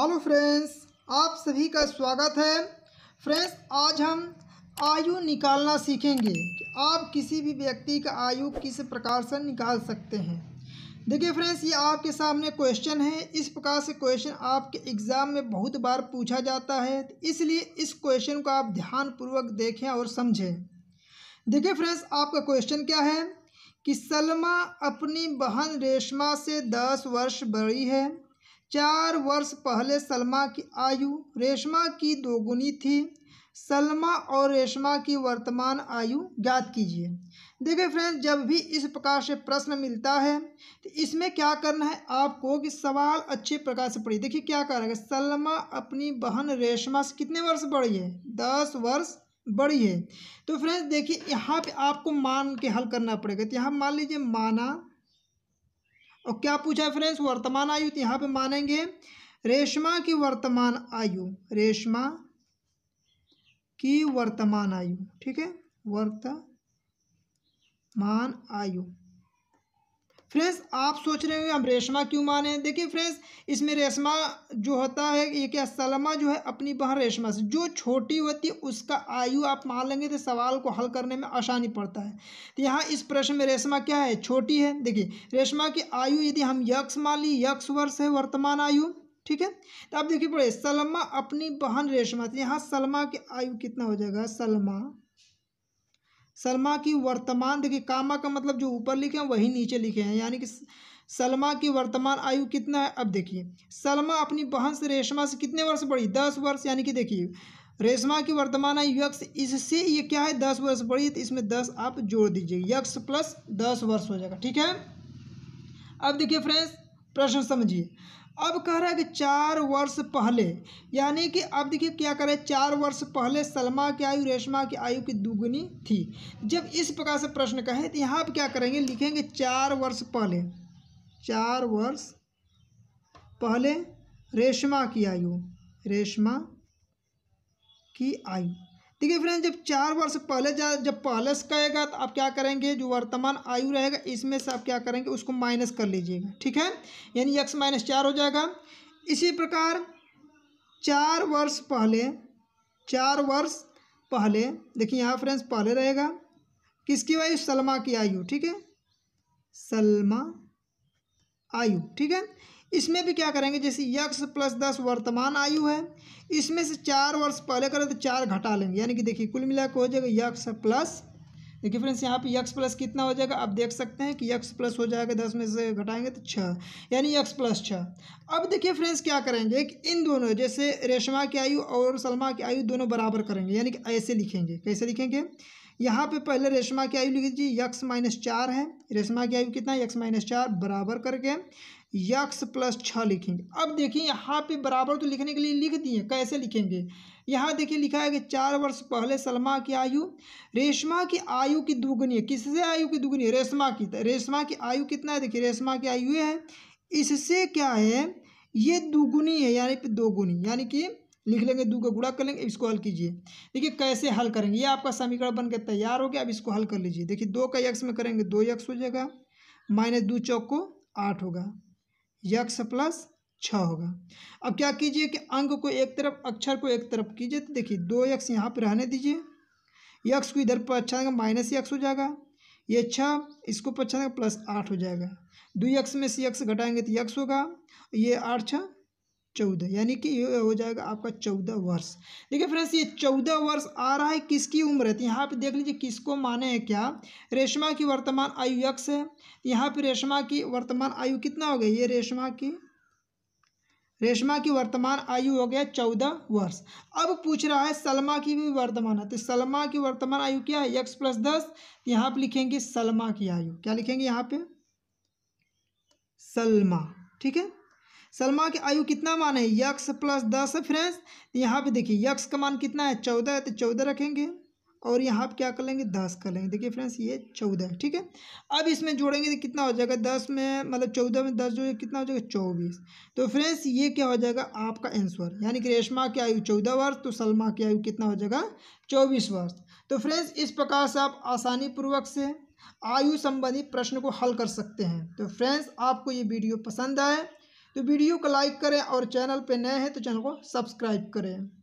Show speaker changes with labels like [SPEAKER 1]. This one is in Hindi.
[SPEAKER 1] हेलो फ्रेंड्स आप सभी का स्वागत है फ्रेंड्स आज हम आयु निकालना सीखेंगे कि आप किसी भी व्यक्ति का आयु किस प्रकार से निकाल सकते हैं देखिए फ्रेंड्स ये आपके सामने क्वेश्चन है इस प्रकार से क्वेश्चन आपके एग्ज़ाम में बहुत बार पूछा जाता है तो इसलिए इस क्वेश्चन को आप ध्यानपूर्वक देखें और समझें देखिए फ्रेंड्स आपका क्वेश्चन क्या है कि सलमा अपनी बहन रेशमा से दस वर्ष बड़ी है चार वर्ष पहले सलमा की आयु रेशमा की दोगुनी थी सलमा और रेशमा की वर्तमान आयु ज्ञात कीजिए देखिए फ्रेंड्स जब भी इस प्रकार से प्रश्न मिलता है तो इसमें क्या करना है आपको कि सवाल अच्छे प्रकार से पढ़िए देखिए क्या है सलमा अपनी बहन रेशमा से कितने वर्ष बड़ी है दस वर्ष बड़ी है तो फ्रेंड्स देखिए यहाँ पे आपको मान के हल करना पड़ेगा तो यहाँ मान लीजिए माना और क्या पूछा है फ्रेंड्स वर्तमान आयु तो यहाँ पे मानेंगे रेशमा की वर्तमान आयु रेशमा की वर्तमान आयु ठीक है वर्तमान आयु फ्रेंड्स आप सोच रहे होंगे हम रेशमा क्यों माने देखिए फ्रेंड्स इसमें रेशमा जो होता है ये क्या सलमा जो है अपनी बहन रेशमा से जो छोटी होती है उसका आयु आप मान लेंगे तो सवाल को हल करने में आसानी पड़ता है तो यहाँ इस प्रश्न में रेशमा क्या है छोटी है देखिए रेशमा की आयु यदि हम यक्ष मान ली यक्ष वर्ष है वर्तमान आयु ठीक है तो आप देखिए पड़े सलमा अपनी बहन रेशमा से यहाँ सलमा की आयु कितना हो जाएगा सलमा सलमा की वर्तमान देखिए कामा का मतलब जो ऊपर लिखे हैं वही नीचे लिखे हैं यानी कि सलमा की वर्तमान आयु कितना है अब देखिए सलमा अपनी बहन से रेशमा से कितने वर्ष बड़ी दस वर्ष यानी कि देखिए रेशमा की वर्तमान आयु यक्ष इससे ये क्या है दस वर्ष बड़ी तो इसमें दस आप जोड़ दीजिए यक्ष प्लस दस वर्ष हो जाएगा ठीक है अब देखिए फ्रेंड्स प्रश्न समझिए अब कह रहा है कि चार वर्ष पहले यानी कि अब देखिए क्या करें चार वर्ष पहले सलमा की आयु रेशमा की आयु की दुगनी थी जब इस प्रकार से प्रश्न कहे तो यहाँ आप क्या करेंगे लिखेंगे चार वर्ष पहले चार वर्ष पहले रेशमा की आयु रेशमा की आयु ठीक है फ्रेंड्स जब चार वर्ष पहले जा जब पहले से कहेगा तो आप क्या करेंगे जो वर्तमान आयु रहेगा इसमें से आप क्या करेंगे उसको माइनस कर लीजिएगा ठीक है यानी एक्स माइनस चार हो जाएगा इसी प्रकार चार वर्ष पहले चार वर्ष पहले देखिए यहाँ फ्रेंड्स पहले रहेगा किसकी आयु सलमा की आयु ठीक है सलमा आयु ठीक है इसमें भी क्या करेंगे जैसे यक्स प्लस दस वर्तमान आयु है इसमें से चार वर्ष पहले करें तो चार घटा लेंगे यानी कि देखिए कुल मिला के हो जाएगा यक्स प्लस देखिए फ्रेंड्स यहाँ पे यक्स प्लस कितना हो जाएगा आप देख सकते हैं कि यक्स प्लस हो जाएगा दस में से घटाएंगे तो छः यानी यक्स प्लस छः अब देखिए फ्रेंड्स क्या करेंगे एक इन दोनों जैसे रेशमा की आयु और सलमा की आयु दोनों बराबर करेंगे यानी कि ऐसे लिखेंगे कैसे लिखेंगे यहाँ पे पहले रेशमा की आयु लिख दीजिए यक्स माइनस चार है रेशमा की आयु कितना है यक्स माइनस चार बराबर करके यक्स प्लस छः लिखेंगे अब देखिए यहाँ पे बराबर तो लिखने के लिए लिख दिए कैसे लिखेंगे यहाँ देखिए लिखा है कि चार वर्ष पहले सलमा की आयु रेशमा की आयु की दुगुनी है किससे आयु की दुगुनी है रेशमा की तो रेशमा की आयु कितना है देखिए रेशमा की आयु ये है इससे क्या है ये दुगुनी है यानी कि दोगुनी यानी कि लिख लेंगे दो का गुड़ा कर लेंगे इसको हल कीजिए देखिए कैसे हल करेंगे ये आपका समीकरण बनकर तैयार हो गया अब इसको हल कर लीजिए देखिए दो का यक्स में करेंगे दो यक्स हो जाएगा माइनस दो चौक को आठ होगा यक्स प्लस छ होगा अब क्या कीजिए कि अंक को एक तरफ अक्षर को एक तरफ कीजिए तो देखिए दो यक्स यहाँ पर रहने दीजिए यक्स को इधर पर अच्छा माइनस यक्स हो जाएगा ये छः इसको पचास अच्छा प्लस आठ हो जाएगा दो यक्स में से यक्स घटाएंगे तो यक्स होगा ये आठ छः चौदह यानी कि ये हो जाएगा आपका चौदह वर्ष देखिए फ्रेंड्स ये चौदह वर्ष आ रहा है किसकी उम्र है यहाँ पे देख लीजिए किसको माने हैं क्या रेशमा की वर्तमान आयु यक्ष है यहाँ पे रेशमा की वर्तमान आयु कितना हो गई ये रेशमा की रेशमा की वर्तमान आयु हो गया चौदह वर्ष अब पूछ रहा है सलमा की भी वर्तमान है तो सलमा की वर्तमान आयु क्या है यक्स प्लस दस यहाँ पर लिखेंगे सलमा की आयु क्या लिखेंगे यहाँ पे सलमा ठीक है सलमा की आयु कितना मान है यक्स प्लस दस है फ्रेंड्स यहाँ पे देखिए यक्स का मान कितना है चौदह है तो चौदह रखेंगे और यहाँ पे क्या कर लेंगे दस कर लेंगे देखिए फ्रेंड्स ये चौदह है ठीक है अब इसमें जोड़ेंगे तो कितना हो जाएगा दस में मतलब चौदह में दस जोड़ेंगे कितना हो जाएगा चौबीस तो फ्रेंड्स ये क्या हो जाएगा आपका आंसर यानी कि रेशमा की आयु चौदह वर्ष तो सलमा की आयु कितना हो जाएगा चौबीस वर्ष तो फ्रेंड्स इस प्रकार से आप आसानी पूर्वक से आयु संबंधी प्रश्न को हल कर सकते हैं तो फ्रेंड्स आपको ये वीडियो पसंद आए तो वीडियो को लाइक करें और चैनल पर नए हैं तो चैनल को सब्सक्राइब करें